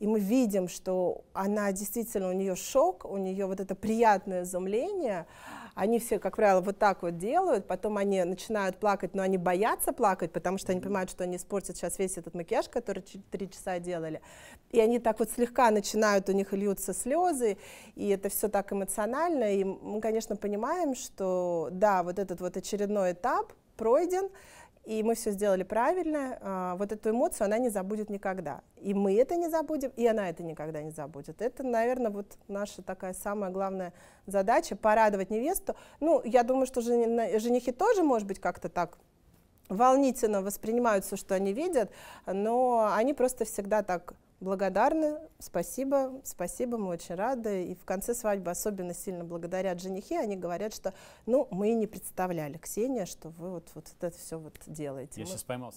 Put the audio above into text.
и мы видим, что она действительно, у нее шок, у нее вот это приятное изумление, они все, как правило, вот так вот делают, потом они начинают плакать, но они боятся плакать, потому что они понимают, что они испортят сейчас весь этот макияж, который три часа делали, и они так вот слегка начинают, у них льются слезы, и это все так эмоционально, и мы, конечно, понимаем, что да, вот этот вот очередной этап пройден, и мы все сделали правильно, а, вот эту эмоцию она не забудет никогда. И мы это не забудем, и она это никогда не забудет. Это, наверное, вот наша такая самая главная задача — порадовать невесту. Ну, я думаю, что женихи тоже, может быть, как-то так волнительно воспринимают все, что они видят, но они просто всегда так благодарны, спасибо, спасибо, мы очень рады. И в конце свадьбы особенно сильно благодарят женихи, они говорят, что ну, мы не представляли, Ксения, что вы вот, вот это все вот делаете. Я мы... сейчас поймал